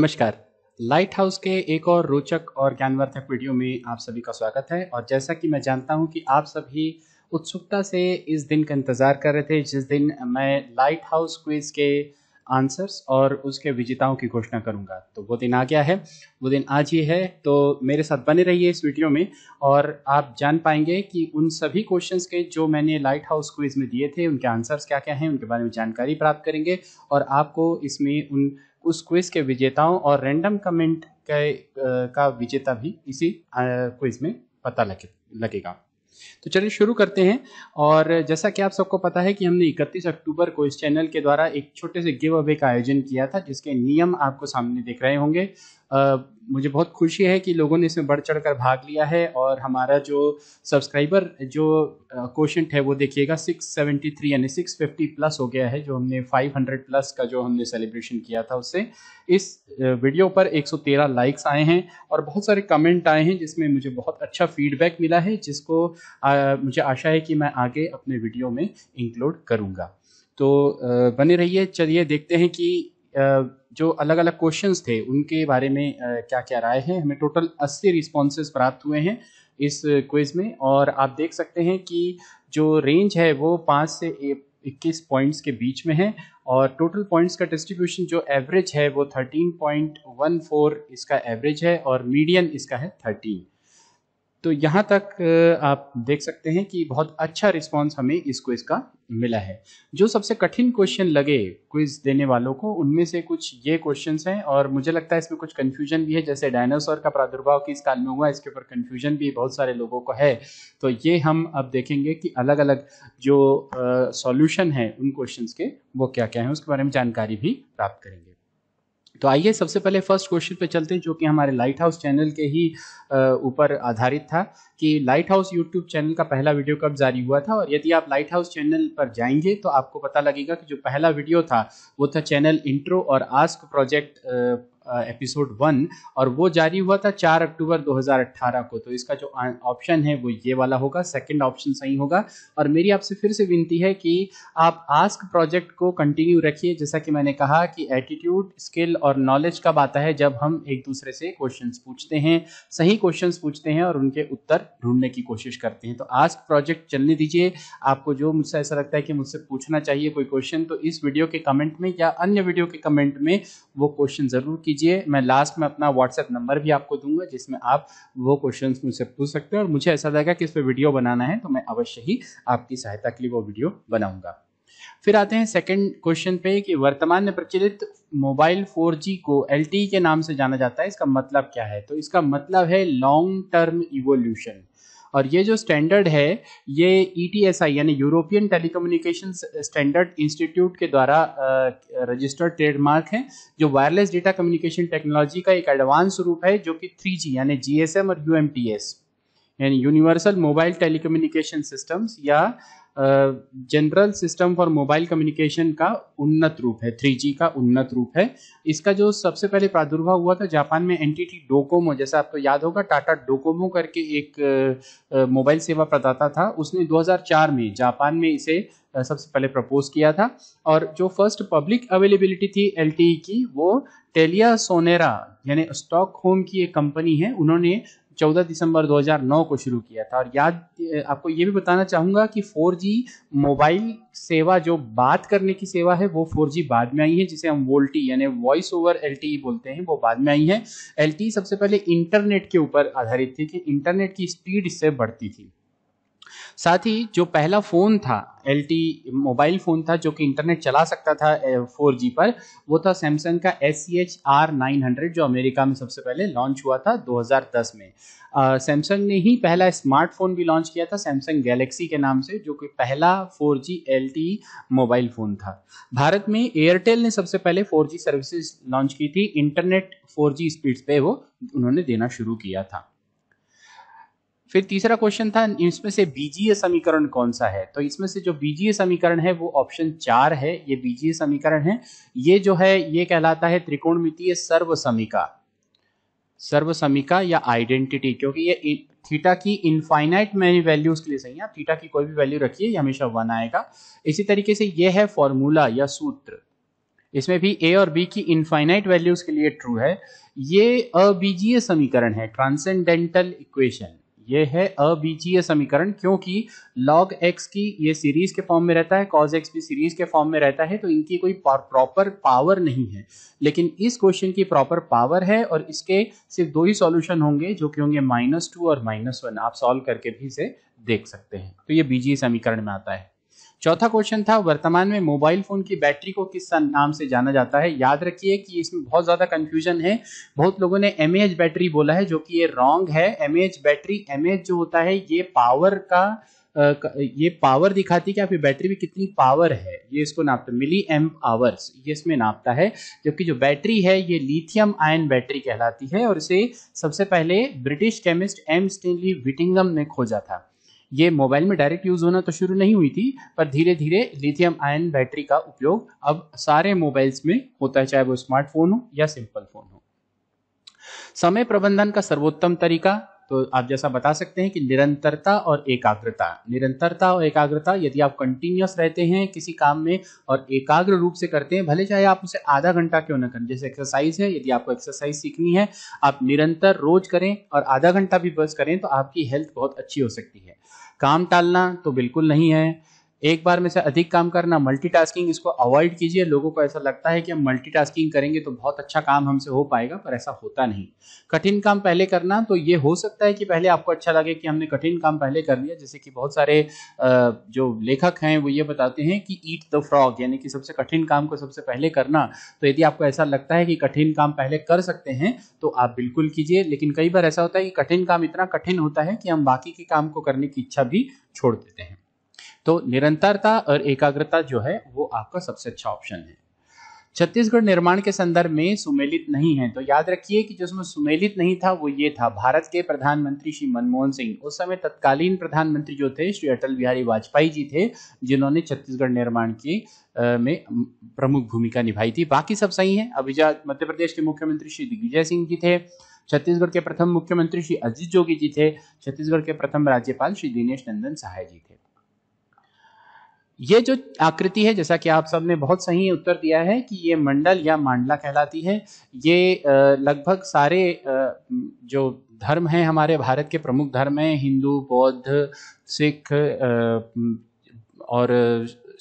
नमस्कार light house के एक और रोचक और ज्ञानवर्धक वीडियो में आप सभी का स्वागत है और जैसा कि मैं जानता हूं कि आप सभी उत्सुकता से इस दिन का इंतज़ार कर रहे थे जिस दिन मैं लाइट हाउस क्विज के आंसर्स और उसके विजेताओं की घोषणा करूंगा तो वो दिन आ गया है वो दिन आज ही है तो मेरे साथ बने रहिए इस वीडियो में और आप जान पाएंगे कि उन सभी क्वेश्चंस के जो मैंने लाइट हाउस क्विज में दिए थे उनके आंसर्स क्या क्या हैं उनके बारे में जानकारी प्राप्त करेंगे और आपको इसमें उन उस क्विज के विजेताओं और रैंडम कमेंट का विजेता भी इसी क्विज में पता लगे लगेगा तो चलिए शुरू करते हैं और जैसा कि आप सबको पता है कि हमने 31 अक्टूबर को इस चैनल के द्वारा एक छोटे से गिव अवे का आयोजन किया था जिसके नियम आपको सामने दिख रहे होंगे मुझे बहुत खुशी है कि लोगों ने इसमें बढ़ चढ़ कर भाग लिया है और हमारा जो सब्सक्राइबर जो क्वेश्चन है वो देखिएगा 673 यानी 650 प्लस हो गया है जो हमने 500 प्लस का जो हमने सेलिब्रेशन किया था उससे इस वीडियो पर 113 लाइक्स आए हैं और बहुत सारे कमेंट आए हैं जिसमें मुझे बहुत अच्छा फीडबैक मिला है जिसको आ, मुझे आशा है कि मैं आगे अपने वीडियो में इंक्लूड करूँगा तो बने रहिए चलिए देखते हैं कि जो अलग अलग क्वेश्चंस थे उनके बारे में क्या क्या राय है हमें टोटल 80 रिस्पॉन्सेज प्राप्त हुए हैं इस क्विज़ में और आप देख सकते हैं कि जो रेंज है वो पाँच से इक्कीस पॉइंट्स के बीच में है और टोटल पॉइंट्स का डिस्ट्रीब्यूशन जो एवरेज है वो 13.14 इसका एवरेज है और मीडियम इसका है 13 तो यहाँ तक आप देख सकते हैं कि बहुत अच्छा रिस्पांस हमें इस क्विज़ का मिला है जो सबसे कठिन क्वेश्चन लगे क्विज़ देने वालों को उनमें से कुछ ये क्वेश्चंस हैं और मुझे लगता है इसमें कुछ कन्फ्यूजन भी है जैसे डायनासोर का प्रादुर्भाव किस काल में हुआ इसके ऊपर कन्फ्यूजन भी बहुत सारे लोगों को है तो ये हम अब देखेंगे कि अलग अलग जो सॉल्यूशन है उन क्वेश्चन के वो क्या क्या है उसके बारे में जानकारी भी प्राप्त करेंगे तो आइए सबसे पहले फर्स्ट क्वेश्चन पे चलते हैं जो कि हमारे लाइट हाउस चैनल के ही ऊपर आधारित था कि लाइट हाउस यूट्यूब चैनल का पहला वीडियो कब जारी हुआ था और यदि आप लाइट हाउस चैनल पर जाएंगे तो आपको पता लगेगा कि जो पहला वीडियो था वो था चैनल इंट्रो और आस्क प्रोजेक्ट एपिसोड वन और वो जारी हुआ था चार अक्टूबर 2018 को तो इसका जो ऑप्शन है वो ये वाला होगा सेकंड ऑप्शन सही होगा और मेरी आपसे फिर से विनती है कि आप आस्क प्रोजेक्ट को कंटिन्यू रखिए जैसा कि मैंने कहा कि एटीट्यूड स्किल और नॉलेज कब आता है जब हम एक दूसरे से क्वेश्चन पूछते हैं सही क्वेश्चन पूछते हैं और उनके उत्तर ढूंढने की कोशिश करते हैं तो आस्क प्रोजेक्ट चलने दीजिए आपको जो मुझसे ऐसा लगता है कि मुझसे पूछना चाहिए कोई क्वेश्चन तो इस वीडियो के कमेंट में या अन्य वीडियो के कमेंट में वो क्वेश्चन जरूर कीजिए कीजिए मैं लास्ट में अपना व्हाट्सएप नंबर भी आपको दूंगा जिसमें आप वो क्वेश्चंस मुझसे पूछ सकते हैं और मुझे ऐसा लगेगा कि इस पर वीडियो बनाना है तो मैं अवश्य ही आपकी सहायता के लिए वो वीडियो बनाऊंगा फिर आते हैं सेकंड क्वेश्चन पे कि वर्तमान में प्रचलित मोबाइल फोर को एल e के नाम से जाना जाता है इसका मतलब क्या है तो इसका मतलब है लॉन्ग टर्म इवोल्यूशन और ये जो स्टैंडर्ड है ये ई e यानी यूरोपियन टेलीकम्युनिकेशन स्टैंडर्ड इंस्टीट्यूट के द्वारा रजिस्टर्ड ट्रेडमार्क है जो वायरलेस डेटा कम्युनिकेशन टेक्नोलॉजी का एक एडवांस रूप है जो कि थ्री यानी जीएसएम और यूएमटीएस यानी यूनिवर्सल मोबाइल टेलीकम्युनिकेशन सिस्टम्स या general system for mobile communication का उन्नत रूप है 3G का उन्नत रूप है इसका जो सबसे पहले प्रादुर्भाव हुआ था जापान में एनटीटी डोकोमो जैसा आपको तो याद होगा टाटा डोकोमो करके एक मोबाइल सेवा प्रदाता था उसने 2004 में जापान में इसे सबसे पहले प्रपोज किया था और जो फर्स्ट पब्लिक अवेलेबिलिटी थी एल e की वो टेलिया सोनेरा यानी स्टॉक होम की एक कंपनी है उन्होंने 14 दिसंबर 2009 को शुरू किया था और याद आपको ये भी बताना चाहूँगा कि 4G मोबाइल सेवा जो बात करने की सेवा है वो 4G बाद में आई है जिसे हम वोल्टी यानी वॉइस ओवर एल बोलते हैं वो बाद में आई है एल सबसे पहले इंटरनेट के ऊपर आधारित थी कि इंटरनेट की स्पीड इससे बढ़ती थी साथ ही जो पहला फ़ोन था एल मोबाइल फ़ोन था जो कि इंटरनेट चला सकता था फोर जी पर वो था सैमसंग का S C H R nine hundred जो अमेरिका में सबसे पहले लॉन्च हुआ था 2010 में सैमसंग ने ही पहला स्मार्टफोन भी लॉन्च किया था सैमसंग गैलेक्सी के नाम से जो कि पहला 4G LTE मोबाइल फ़ोन था भारत में एयरटेल ने सबसे पहले 4G सर्विसेज लॉन्च की थी इंटरनेट 4G स्पीड्स पे वो उन्होंने देना शुरू किया था फिर तीसरा क्वेश्चन था इसमें से बीजीय समीकरण कौन सा है तो इसमें से जो बीजीय समीकरण है वो ऑप्शन चार है ये बीजीय समीकरण है ये जो है ये कहलाता है त्रिकोणमितीय सर्व समीका सर्व समीका या आइडेंटिटी क्योंकि ये थीटा की इनफाइनाइट मैनी वैल्यूज के लिए सही है थीटा की कोई भी वैल्यू रखिए ये हमेशा वन आएगा इसी तरीके से ये है फॉर्मूला या सूत्र इसमें भी ए और बी की इनफाइनाइट वैल्यूज के लिए ट्रू है ये अबीजीय समीकरण है ट्रांसेंडेंटल इक्वेशन ये है अबीजीय समीकरण क्योंकि लॉग एक्स की ये सीरीज के फॉर्म में रहता है कॉज एक्स भी सीरीज के फॉर्म में रहता है तो इनकी कोई प्रॉपर पावर नहीं है लेकिन इस क्वेश्चन की प्रॉपर पावर है और इसके सिर्फ दो ही सॉल्यूशन होंगे जो कि होंगे माइनस टू और माइनस वन आप सॉल्व करके भी इसे देख सकते हैं तो ये बीजीय समीकरण में आता है चौथा क्वेश्चन था वर्तमान में मोबाइल फोन की बैटरी को किस नाम से जाना जाता है याद रखिए कि इसमें बहुत ज्यादा कंफ्यूजन है बहुत लोगों ने एम बैटरी बोला है जो कि ये रॉन्ग है एम बैटरी एम जो होता है ये पावर का ये पावर दिखाती है कि आपकी बैटरी में कितनी पावर है ये इसको नापता मिली एम आवर्स ये इसमें नापता है जबकि जो बैटरी है ये लिथियम आयन बैटरी कहलाती है और इसे सबसे पहले British chemist M Stanley Whittingham ने खोजा था ये मोबाइल में डायरेक्ट यूज़ होना तो शुरू नहीं हुई थी पर धीरे धीरे लिथियम आयन बैटरी का उपयोग अब सारे मोबाइल्स में होता है चाहे वो स्मार्टफोन हो या सिंपल फोन हो समय प्रबंधन का सर्वोत्तम तरीका तो आप जैसा बता सकते हैं कि निरंतरता और एकाग्रता निरंतरता और एकाग्रता यदि आप कंटिन्यूस रहते हैं किसी काम में और एकाग्र रूप से करते हैं भले चाहे आप उसे आधा घंटा क्यों ना करें जैसे एक्सरसाइज है यदि आपको एक्सरसाइज सीखनी है आप निरंतर रोज करें और आधा घंटा भी बस करें तो आपकी हेल्थ बहुत अच्छी हो सकती है काम टालना तो बिल्कुल नहीं है एक बार में से अधिक काम करना मल्टीटास्किंग इसको अवॉइड कीजिए लोगों को ऐसा लगता है कि हम मल्टीटास्किंग करेंगे तो बहुत अच्छा काम हमसे हो पाएगा पर ऐसा होता नहीं कठिन काम पहले करना तो ये हो सकता है कि पहले आपको अच्छा लगे कि हमने कठिन काम पहले कर लिया जैसे कि बहुत सारे जो लेखक हैं वो ये बताते हैं कि ईट द फ्रॉग यानी कि सबसे कठिन काम को सबसे पहले करना तो यदि आपको ऐसा लगता है कि कठिन काम पहले कर सकते हैं तो आप बिल्कुल कीजिए लेकिन कई बार ऐसा होता है कि कठिन काम इतना कठिन होता है कि हम बाकी के काम को करने की इच्छा भी छोड़ देते हैं तो निरंतरता और एकाग्रता जो है वो आपका सबसे अच्छा ऑप्शन है छत्तीसगढ़ निर्माण के संदर्भ में सुमेलित नहीं है तो याद रखिए कि जिसमें सुमेलित नहीं था वो ये था भारत के प्रधानमंत्री श्री मनमोहन सिंह उस समय तत्कालीन प्रधानमंत्री जो थे श्री अटल बिहारी वाजपेयी जी थे जिन्होंने छत्तीसगढ़ निर्माण की में प्रमुख भूमिका निभाई थी बाकी सब सही है अभिजात मध्य प्रदेश के मुख्यमंत्री श्री दिग्विजय सिंह जी थे छत्तीसगढ़ के प्रथम मुख्यमंत्री श्री अजीत जोगी जी थे छत्तीसगढ़ के प्रथम राज्यपाल श्री दिनेश नंदन सहाय जी थे ये जो आकृति है जैसा कि आप सबने बहुत सही उत्तर दिया है कि ये मंडल या मांडला कहलाती है ये लगभग सारे जो धर्म हैं हमारे भारत के प्रमुख धर्म हैं हिंदू बौद्ध सिख और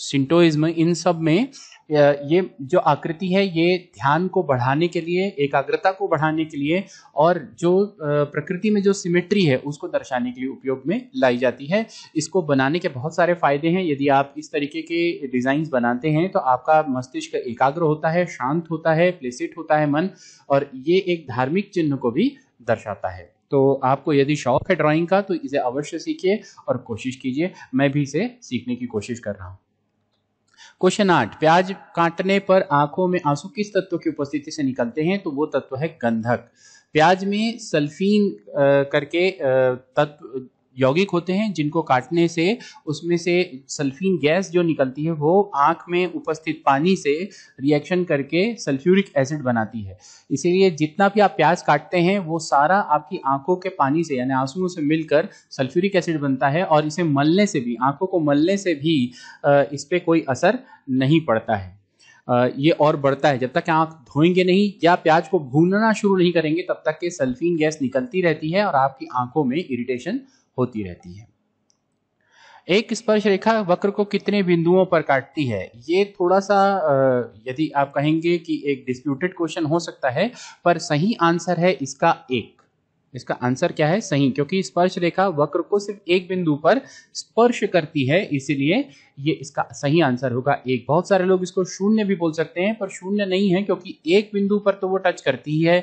सिंटोइज्म इन सब में ये जो आकृति है ये ध्यान को बढ़ाने के लिए एकाग्रता को बढ़ाने के लिए और जो प्रकृति में जो सिमेट्री है उसको दर्शाने के लिए उपयोग में लाई जाती है इसको बनाने के बहुत सारे फायदे हैं यदि आप इस तरीके के डिजाइन बनाते हैं तो आपका मस्तिष्क एकाग्र होता है शांत होता है प्लेसिट होता है मन और ये एक धार्मिक चिन्ह को भी दर्शाता है तो आपको यदि शौक है ड्राइंग का तो इसे अवश्य सीखिए और कोशिश कीजिए मैं भी इसे सीखने की कोशिश कर रहा हूँ क्वेश्चन आठ प्याज काटने पर आंखों में आंसू किस तत्व की उपस्थिति से निकलते हैं तो वो तत्व है गंधक प्याज में सल्फीन करके तत्व यौगिक होते हैं जिनको काटने से उसमें से सल्फीन गैस जो निकलती है वो आंख में उपस्थित पानी से रिएक्शन करके सल्फ्यूरिक एसिड बनाती है इसीलिए जितना भी आप प्याज काटते हैं वो सारा आपकी आंखों के पानी से यानी आंसुओं से मिलकर सल्फ्यूरिक एसिड बनता है और इसे मलने से भी आंखों को मलने से भी इस पर कोई असर नहीं पड़ता है ये और बढ़ता है जब तक आँख धोएंगे नहीं या प्याज को भूनना शुरू नहीं करेंगे तब तक के सल्फीन गैस निकलती रहती है और आपकी आंखों में इरिटेशन होती रहती है एक स्पर्श रेखा वक्र को कितने बिंदुओं पर काटती है ये थोड़ा सा यदि आप कहेंगे कि एक डिस्प्यूटेड क्वेश्चन हो सकता है पर सही आंसर है इसका एक इसका आंसर क्या है सही क्योंकि स्पर्श रेखा वक्र को सिर्फ एक बिंदु पर स्पर्श करती है इसीलिए ये इसका सही आंसर होगा एक बहुत सारे लोग इसको शून्य भी बोल सकते हैं पर शून्य नहीं है क्योंकि एक बिंदु पर तो वो टच करती ही है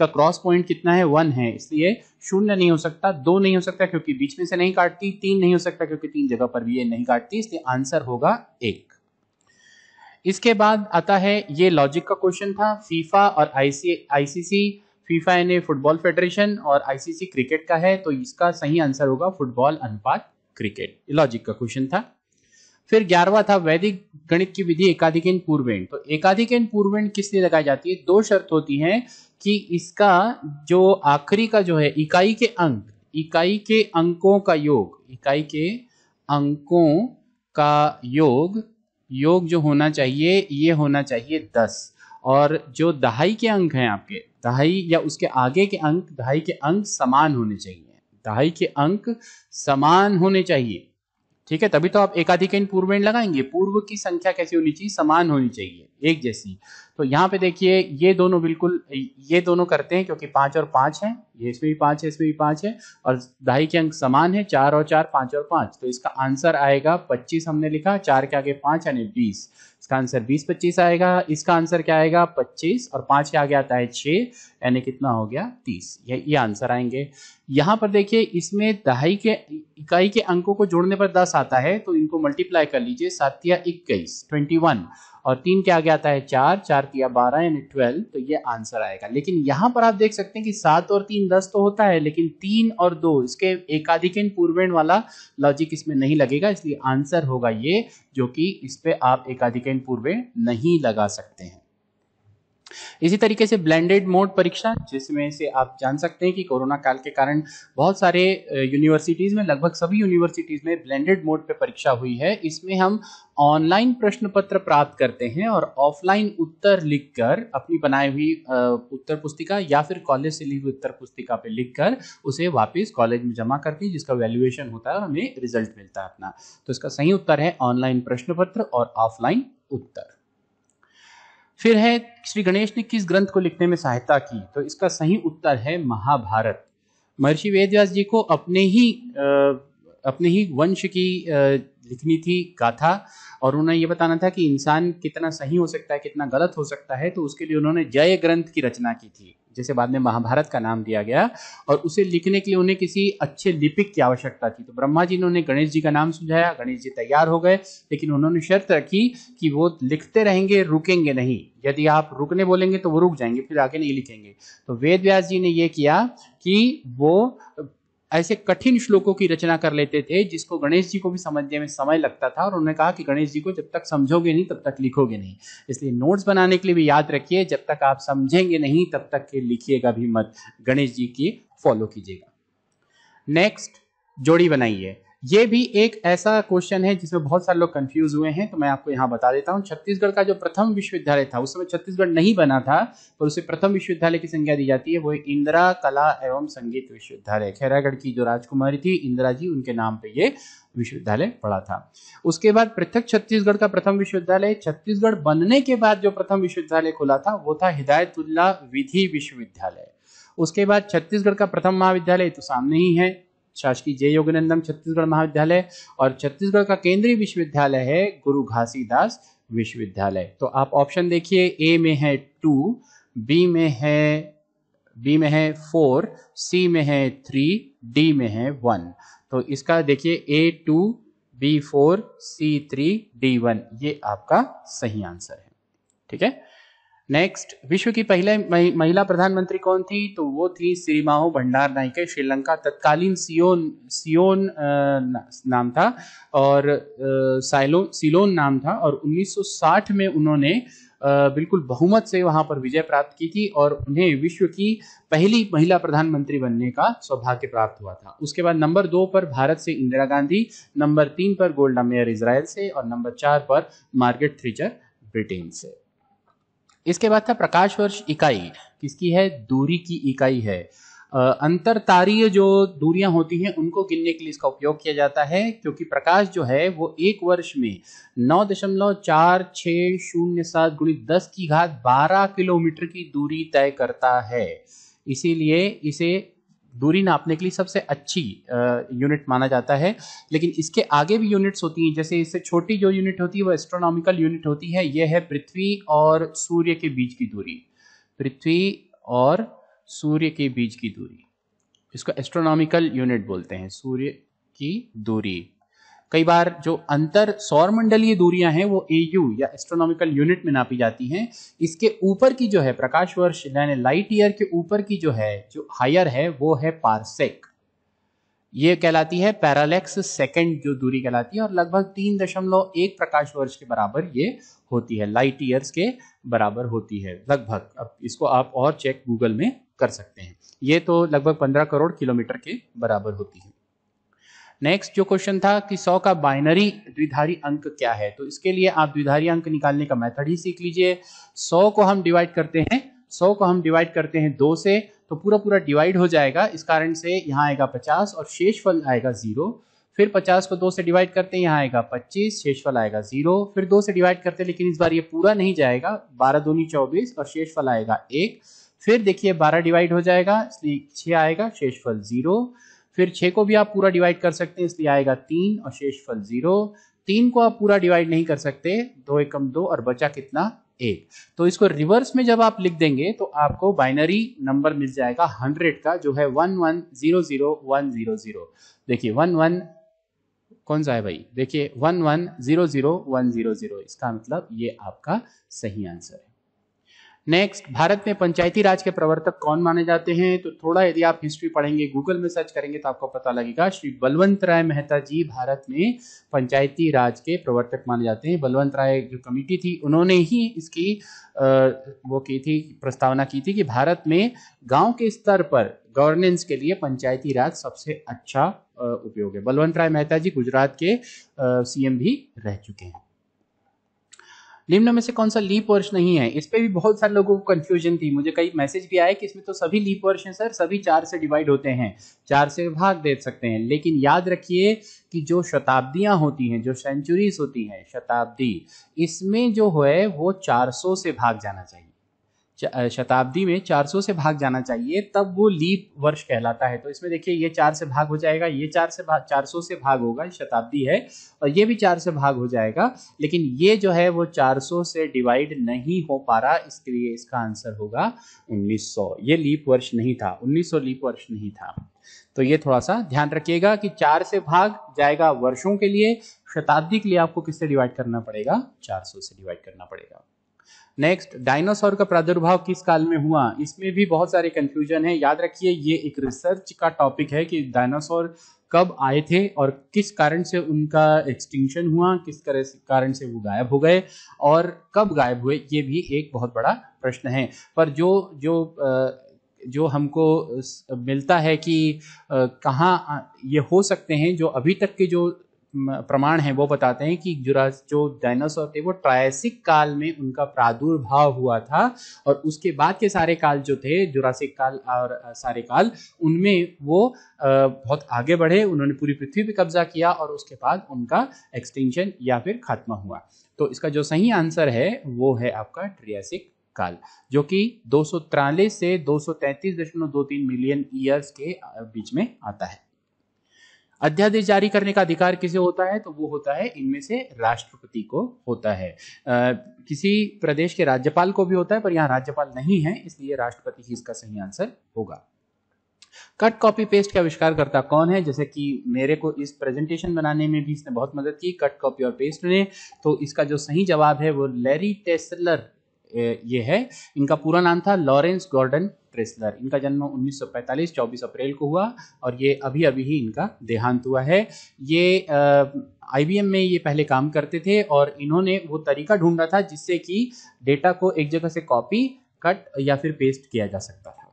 इसका क्रॉस पॉइंट कितना है वन है इसलिए शून्य नहीं हो सकता दो नहीं हो सकता क्योंकि बीच में से नहीं काटती तीन नहीं हो सकता क्योंकि तीन जगह पर भी ये नहीं काटती इसलिए आंसर होगा एक इसके बाद आता है ये लॉजिक का क्वेश्चन था फीफा और आईसीसी फीफा यानी फुटबॉल फेडरेशन और आईसीसी क्रिकेट का है तो इसका सही आंसर होगा फुटबॉल अनुपात क्रिकेट लॉजिक का क्वेश्चन था फिर ग्यारहवा था वैदिक गणित की विधि एकाधिकेन पूर्वेण तो एकाधिकेन पूर्वेण किस लिए लगाई जाती है दो शर्त होती है कि इसका जो आखिरी का जो है इकाई के अंक इकाई के अंकों का योग इकाई के अंकों का योग योग जो होना चाहिए ये होना चाहिए दस और जो दहाई के अंक हैं आपके दहाई या उसके आगे के अंक दहाई के अंक समान होने चाहिए दहाई के अंक समान होने चाहिए ठीक है तभी तो आप एकाधिक पूर्वेण लगाएंगे पूर्व की संख्या कैसी होनी चाहिए समान होनी चाहिए एक जैसी तो यहाँ पे देखिए ये दोनों बिल्कुल ये दोनों करते हैं क्योंकि पाँच और पाँच है ये इसमें भी पाँच है इसमें भी पाँच है और दहाई के अंक समान है चार और चार पाँच और पाँच तो इसका आंसर आएगा पच्चीस हमने लिखा चार के आगे पाँच यानी बीस इसका आंसर बीस पच्चीस आएगा इसका आंसर क्या आएगा पच्चीस और पाँच के आगे आता है छः यानी कितना हो गया तीस ये ये आंसर आएंगे यहाँ पर देखिए इसमें दहाई के इकाई के अंकों को जोड़ने पर दस आता है तो इनको मल्टीप्लाई कर लीजिए सात या इक्कीस ट्वेंटी वन और तीन के आगे आता है चार चार किया बारह यानी ट्वेल्व तो ये आंसर आएगा लेकिन यहाँ पर आप देख सकते हैं कि सात और तीन दस तो होता है लेकिन तीन और दो इसके एकाधिकन पूर्वेण वाला लॉजिक इसमें नहीं लगेगा इसलिए आंसर होगा ये जो कि इस पर आप एकाधिक पूर्वेण नहीं लगा सकते हैं इसी तरीके से ब्लेंडेड मोड परीक्षा जिसमें से आप जान सकते हैं कि कोरोना काल के कारण बहुत सारे यूनिवर्सिटीज़ में लगभग सभी यूनिवर्सिटीज़ में ब्लेंडेड मोड पे परीक्षा हुई है इसमें हम ऑनलाइन प्रश्न पत्र प्राप्त करते हैं और ऑफलाइन उत्तर लिखकर अपनी बनाई हुई उत्तर पुस्तिका या फिर कॉलेज से ली हुई उत्तर पुस्तिका पे लिखकर उसे वापस कॉलेज में जमा करते हैं जिसका वैल्यूएशन होता है और हमें रिजल्ट मिलता है अपना तो इसका सही उत्तर है ऑनलाइन प्रश्न पत्र और ऑफलाइन उत्तर फिर है श्री गणेश ने किस ग्रंथ को लिखने में सहायता की तो इसका सही उत्तर है महाभारत महर्षि वेदव्यास जी को अपने ही अपने ही वंश की लिखनी थी गाथा और उन्हें यह बताना था कि इंसान कितना सही हो सकता है कितना गलत हो सकता है तो उसके लिए उन्होंने जय ग्रंथ की रचना की थी जैसे बाद में महाभारत का नाम दिया गया और उसे लिखने के लिए उन्हें किसी अच्छे लिपिक की आवश्यकता थी तो ब्रह्मा जी ने उन्हें गणेश जी का नाम सुझाया गणेश जी तैयार हो गए लेकिन उन्होंने शर्त रखी कि वो लिखते रहेंगे रुकेंगे नहीं यदि आप रुकने बोलेंगे तो वो रुक जाएंगे फिर आगे नहीं लिखेंगे तो वेद व्यास जी ने यह किया कि वो ऐसे कठिन श्लोकों की रचना कर लेते थे जिसको गणेश जी को भी समझने में समय लगता था और उन्होंने कहा कि गणेश जी को जब तक समझोगे नहीं तब तक लिखोगे नहीं इसलिए नोट्स बनाने के लिए भी याद रखिए जब तक आप समझेंगे नहीं तब तक के लिखिएगा भी मत गणेश जी की फॉलो कीजिएगा नेक्स्ट जोड़ी बनाइए ये भी एक ऐसा क्वेश्चन है जिसमें बहुत सारे लोग कंफ्यूज हुए हैं तो मैं आपको यहाँ बता देता हूँ छत्तीसगढ़ का जो प्रथम विश्वविद्यालय था उस समय छत्तीसगढ़ नहीं बना था पर उसे प्रथम विश्वविद्यालय की संज्ञा दी जाती है वो इंदिरा कला एवं संगीत विश्वविद्यालय खैरागढ़ की जो राजकुमारी थी इंदिरा जी उनके नाम पर यह विश्वविद्यालय पढ़ा था उसके बाद पृथक छत्तीसगढ़ का प्रथम विश्वविद्यालय छत्तीसगढ़ बनने के बाद जो प्रथम विश्वविद्यालय खुला था वो था हिदायतुल्ला विधि विश्वविद्यालय उसके बाद छत्तीसगढ़ का प्रथम महाविद्यालय तो सामने ही है शासकीय जय योगानंदम छत्तीसगढ़ महाविद्यालय और छत्तीसगढ़ का केंद्रीय विश्वविद्यालय है गुरु घासीदास विश्वविद्यालय तो आप ऑप्शन देखिए ए में है टू बी में है बी में है फोर सी में है थ्री डी में है वन तो इसका देखिए A two B four C three D one ये आपका सही आंसर है ठीक है नेक्स्ट विश्व की पहले महिला प्रधानमंत्री कौन थी तो वो थी सिरिमाहो भंडार नाइके श्रीलंका तत्कालीन सियोन सियोन नाम था और साइलोन सिलोन नाम था और 1960 में उन्होंने बिल्कुल बहुमत से वहां पर विजय प्राप्त की थी और उन्हें विश्व की पहली महिला प्रधानमंत्री बनने का सौभाग्य प्राप्त हुआ था उसके बाद नंबर दो पर भारत से इंदिरा गांधी नंबर तीन पर गोल्डा मेयर इसराइल से और नंबर चार पर मार्गेट थ्रीचर ब्रिटेन से इसके बाद था प्रकाश वर्ष इकाई किसकी है दूरी की इकाई है तारीय जो दूरियां होती हैं उनको गिनने के लिए इसका उपयोग किया जाता है क्योंकि प्रकाश जो है वो एक वर्ष में नौ दशमलव चार छ शून्य सात गुणित दस की घात बारह किलोमीटर की दूरी तय करता है इसीलिए इसे दूरी नापने के लिए सबसे अच्छी यूनिट माना जाता है लेकिन इसके आगे भी यूनिट्स होती हैं जैसे इससे छोटी जो यूनिट होती है वो एस्ट्रोनॉमिकल यूनिट होती है यह है पृथ्वी और सूर्य के बीच की दूरी पृथ्वी और सूर्य के बीच की दूरी इसको एस्ट्रोनॉमिकल यूनिट बोलते हैं सूर्य की दूरी कई बार जो अंतर सौरमंडलीय दूरियां हैं वो एयू या एस्ट्रोनॉमिकल यूनिट में नापी जाती हैं इसके ऊपर की जो है प्रकाश वर्ष यानी लाइट ईयर के ऊपर की जो है जो हायर है वो है पारसेक ये कहलाती है पैरालेक्स सेकंड जो दूरी कहलाती है और लगभग तीन दशमलव एक प्रकाश वर्ष के बराबर ये होती है लाइट ईयर्स के बराबर होती है लगभग अब इसको आप और चेक गूगल में कर सकते हैं ये तो लगभग पंद्रह करोड़ किलोमीटर के बराबर होती है नेक्स्ट जो क्वेश्चन था कि 100 का बाइनरी द्विधारी अंक क्या है तो इसके लिए आप द्विधारी अंक निकालने का मेथड ही सीख लीजिए 100 को हम डिवाइड करते हैं 100 को हम डिवाइड करते हैं दो से तो पूरा पूरा डिवाइड हो जाएगा इस कारण से यहाँ आएगा 50 और शेष फल आएगा जीरो फिर 50 को दो से डिवाइड करते हैं यहाँ आएगा पच्चीस शेष फल आएगा जीरो फिर दो से डिवाइड करते हैं लेकिन इस बार ये पूरा नहीं जाएगा बारह दोनी चौबीस और शेष फल आएगा एक फिर देखिए बारह डिवाइड हो जाएगा इसलिए छः आएगा शेष फल जीरो फिर छह को भी आप पूरा डिवाइड कर सकते हैं इसलिए आएगा तीन और शेषफल जीरो तीन को आप पूरा डिवाइड नहीं कर सकते दो एकम दो और बचा कितना एक तो इसको रिवर्स में जब आप लिख देंगे तो आपको बाइनरी नंबर मिल जाएगा हंड्रेड का जो है one one zero zero one zero zero देखिए वन वन कौन सा है भाई देखिए one one zero zero one zero zero इसका मतलब ये आपका सही आंसर है नेक्स्ट भारत में पंचायती राज के प्रवर्तक कौन माने जाते हैं तो थोड़ा यदि आप हिस्ट्री पढ़ेंगे गूगल में सर्च करेंगे तो आपको पता लगेगा श्री बलवंत राय मेहता जी भारत में पंचायती राज के प्रवर्तक माने जाते हैं बलवंत राय जो कमेटी थी उन्होंने ही इसकी वो की थी प्रस्तावना की थी कि भारत में गांव के स्तर पर गवर्नेंस के लिए पंचायती राज सबसे अच्छा उपयोग है बलवंत राय मेहता जी गुजरात के सीएम भी रह चुके हैं निम्न में से कौन सा लीप वर्ष नहीं है इस पर भी बहुत सारे लोगों को कंफ्यूजन थी मुझे कई मैसेज भी आया कि इसमें तो सभी लीप वर्ष हैं सर सभी चार से डिवाइड होते हैं चार से भाग दे सकते हैं लेकिन याद रखिए कि जो शताब्दियां होती हैं जो सेंचुरीज होती हैं शताब्दी इसमें जो है वो चार से भाग जाना चाहिए शताब्दी में 400 से भाग जाना चाहिए तब वो लीप वर्ष कहलाता है तो इसमें देखिए ये चार से भाग हो जाएगा ये चार से भाग सौ से भाग होगा शताब्दी है और ये भी चार से भाग हो जाएगा लेकिन ये जो है वो 400 से डिवाइड नहीं हो पा रहा इसके लिए इसका आंसर होगा 1900 ये लीप वर्ष नहीं था 1900 लीप वर्ष नहीं था तो ये थोड़ा सा ध्यान रखिएगा कि चार से भाग जाएगा वर्षों के लिए शताब्दी के लिए आपको किससे डिवाइड करना पड़ेगा सौ से डिवाइड करना पड़ेगा नेक्स्ट डायनासोर का प्रादुर्भाव किस काल में हुआ इसमें भी बहुत सारे कंफ्यूजन है याद रखिए ये एक रिसर्च का टॉपिक है कि डायनासोर कब आए थे और किस कारण से उनका एक्सटिंक्शन हुआ किस कारण से वो गायब हो गए और कब गायब हुए ये भी एक बहुत बड़ा प्रश्न है पर जो जो जो हमको मिलता है कि कहाँ ये हो सकते हैं जो अभी तक के जो प्रमाण है वो बताते हैं कि जुराज जो डायनासोर थे वो ट्रायसिक काल में उनका प्रादुर्भाव हुआ था और उसके बाद के सारे काल जो थे जुरासिक काल और सारे काल उनमें वो बहुत आगे बढ़े उन्होंने पूरी पृथ्वी पर कब्जा किया और उसके बाद उनका एक्सटेंशन या फिर खात्मा हुआ तो इसका जो सही आंसर है वो है आपका ट्रियासिक काल जो कि दो से दो मिलियन ईयर्स के बीच में आता है अध्यादेश जारी करने का अधिकार किसे होता है तो वो होता है इनमें से राष्ट्रपति को होता है आ, किसी प्रदेश के राज्यपाल को भी होता है पर यहाँ राज्यपाल नहीं है इसलिए राष्ट्रपति ही इसका सही आंसर होगा कट कॉपी पेस्ट का आविष्कार करता कौन है जैसे कि मेरे को इस प्रेजेंटेशन बनाने में भी इसने बहुत मदद की कट कॉपी और पेस्ट ने तो इसका जो सही जवाब है वो लेरी टेसलर ये है इनका पूरा नाम था लॉरेंस गॉर्डन ट्रेसलर इनका जन्म 1945 24 अप्रैल को हुआ और ये अभी अभी ही इनका देहांत हुआ है ये आई में ये पहले काम करते थे और इन्होंने वो तरीका ढूंढा था जिससे कि डेटा को एक जगह से कॉपी कट या फिर पेस्ट किया जा सकता था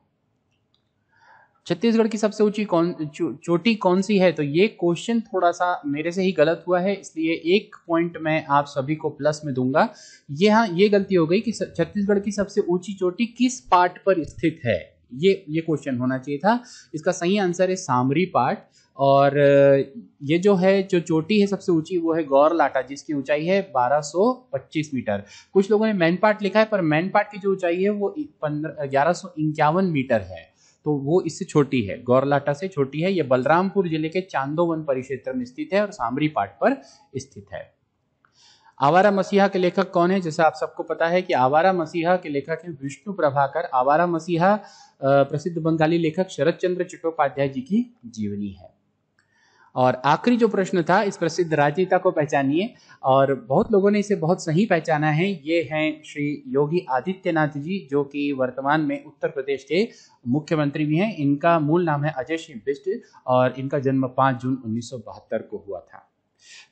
छत्तीसगढ़ की सबसे ऊंची कौन चो, चोटी कौन सी है तो ये क्वेश्चन थोड़ा सा मेरे से ही गलत हुआ है इसलिए एक पॉइंट मैं आप सभी को प्लस में दूंगा ये हाँ ये गलती हो गई कि छत्तीसगढ़ की सबसे ऊंची चोटी किस पार्ट पर स्थित है ये ये क्वेश्चन होना चाहिए था इसका सही आंसर है सामरी पार्ट और ये जो है जो चोटी है सबसे ऊंची वो है गौर लाटा जिसकी ऊंचाई है 1225 मीटर कुछ लोगों ने मैन पार्ट लिखा है पर मैन पार्ट की जो ऊंचाई है वो पंद्रह ग्यारह मीटर है तो वो इससे छोटी है गौरलाटा से छोटी है ये बलरामपुर जिले के चांदो वन परिक्षेत्र में स्थित है और सामरी पाट पर स्थित है आवारा मसीहा के लेखक कौन है जैसा आप सबको पता है कि आवारा मसीहा के लेखक हैं विष्णु प्रभाकर आवारा मसीहा प्रसिद्ध बंगाली लेखक शरद चंद्र चट्टोपाध्याय जी की जीवनी है और आखिरी जो प्रश्न था इस प्रसिद्ध राजनेता को पहचानिए और बहुत लोगों ने इसे बहुत सही पहचाना है ये हैं श्री योगी आदित्यनाथ जी जो कि वर्तमान में उत्तर प्रदेश के मुख्यमंत्री भी हैं इनका मूल नाम है अजय सिंह बिष्ट और इनका जन्म 5 जून उन्नीस को हुआ था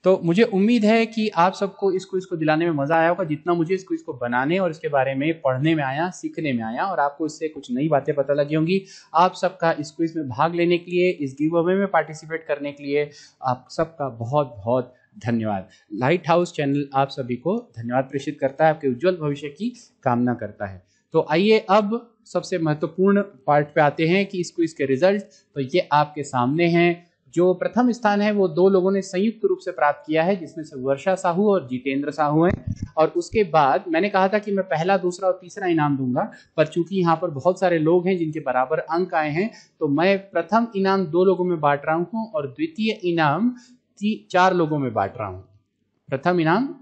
तो मुझे उम्मीद है कि आप सबको इसको इसको दिलाने में मज़ा आया होगा जितना मुझे इसको इसको बनाने और इसके बारे में पढ़ने में आया सीखने में आया और आपको इससे कुछ नई बातें पता लगी होंगी आप सबका इस क्विज में भाग लेने के लिए इस गिव अवे में पार्टिसिपेट करने के लिए आप सबका बहुत बहुत धन्यवाद लाइट हाउस चैनल आप सभी को धन्यवाद प्रेषित करता है आपके उज्ज्वल भविष्य की कामना करता है तो आइए अब सबसे महत्वपूर्ण पार्ट पे आते हैं कि इस क्विज के रिजल्ट तो ये आपके सामने हैं जो प्रथम स्थान है वो दो लोगों ने संयुक्त रूप से प्राप्त किया है जिसमें से वर्षा साहू और जितेंद्र साहू हैं और उसके बाद मैंने कहा था कि मैं पहला दूसरा और तीसरा इनाम दूंगा पर चूंकि यहाँ पर बहुत सारे लोग हैं जिनके बराबर अंक आए हैं तो मैं प्रथम इनाम दो लोगों में बांट रहा हूँ और द्वितीय इनाम चार लोगों में बांट रहा हूँ प्रथम इनाम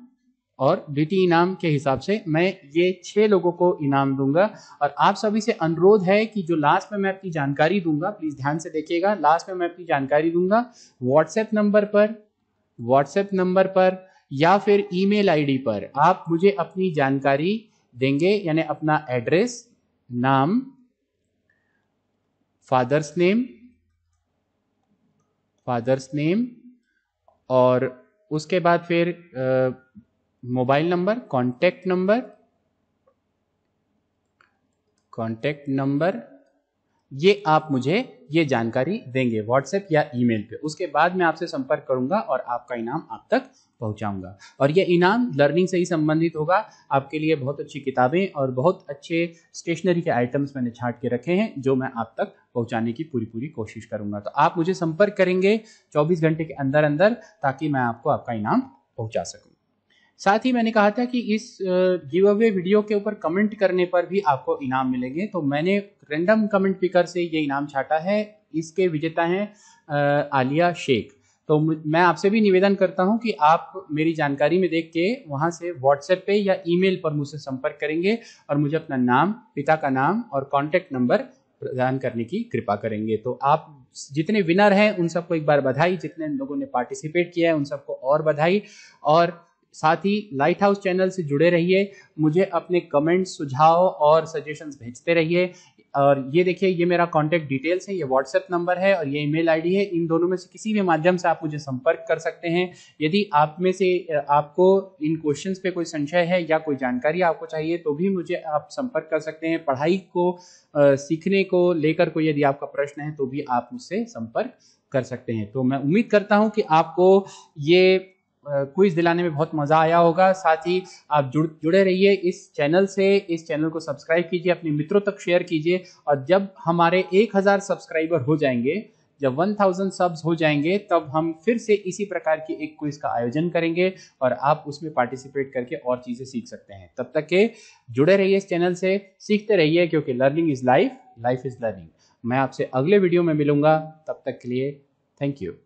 और द्वितीय e इनाम के हिसाब से मैं ये छः लोगों को इनाम दूंगा और आप सभी से अनुरोध है कि जो लास्ट में मैं अपनी जानकारी दूंगा प्लीज़ ध्यान से देखिएगा लास्ट में मैं अपनी जानकारी दूंगा व्हाट्सएप नंबर पर व्हाट्सएप नंबर पर या फिर ईमेल आईडी पर आप मुझे अपनी जानकारी देंगे यानी अपना एड्रेस नाम फादर्स नेम फादर्स नेम और उसके बाद फिर आ, mobile number contact number contact number ये आप मुझे ये जानकारी देंगे व्हाट्सएप या ईमेल पे उसके बाद मैं आपसे संपर्क करूंगा और आपका इनाम आप तक पहुंचाऊंगा और ये इनाम लर्निंग से ही संबंधित होगा आपके लिए बहुत अच्छी किताबें और बहुत अच्छे स्टेशनरी के आइटम्स मैंने छाट के रखे हैं जो मैं आप तक पहुंचाने की पूरी पूरी कोशिश करूंगा तो आप मुझे संपर्क करेंगे चौबीस घंटे के अंदर अंदर ताकि मैं आपको आपका इनाम पहुंचा सकूं साथ ही मैंने कहा था कि इस गिव अवे वीडियो के ऊपर कमेंट करने पर भी आपको इनाम मिलेंगे तो मैंने रेंडम कमेंट पिकर से ये इनाम छाटा है इसके विजेता हैं आलिया शेख तो मैं आपसे भी निवेदन करता हूं कि आप मेरी जानकारी में देख के वहां से व्हाट्सएप पे या ईमेल पर मुझसे संपर्क करेंगे और मुझे अपना नाम पिता का नाम और कॉन्टेक्ट नंबर प्रदान करने की कृपा करेंगे तो आप जितने विनर हैं उन सबको एक बार बधाई जितने लोगों ने पार्टिसिपेट किया है उन सबको और बधाई और साथ ही लाइट हाउस चैनल से जुड़े रहिए मुझे अपने कमेंट सुझाव और सजेशंस भेजते रहिए और ये देखिए ये मेरा कॉन्टैक्ट डिटेल्स है ये व्हाट्सएप नंबर है और ये ईमेल आईडी है इन दोनों में से किसी भी माध्यम से आप मुझे संपर्क कर सकते हैं यदि आप में से आपको इन क्वेश्चंस पे कोई संशय है या कोई जानकारी आपको चाहिए तो भी मुझे आप संपर्क कर सकते हैं पढ़ाई को आ, सीखने को लेकर कोई यदि आपका प्रश्न है तो भी आप मुझसे संपर्क कर सकते हैं तो मैं उम्मीद करता हूँ कि आपको ये क्विज दिलाने में बहुत मज़ा आया होगा साथ ही आप जुड़ जुड़े रहिए इस चैनल से इस चैनल को सब्सक्राइब कीजिए अपने मित्रों तक शेयर कीजिए और जब हमारे 1000 सब्सक्राइबर हो जाएंगे जब 1000 सब्स हो जाएंगे तब हम फिर से इसी प्रकार की एक क्विज का आयोजन करेंगे और आप उसमें पार्टिसिपेट करके और चीज़ें सीख सकते हैं तब तक के जुड़े रहिए इस चैनल से सीखते रहिए क्योंकि learning is life life is learning मैं आपसे अगले वीडियो में मिलूंगा तब तक के लिए थैंक यू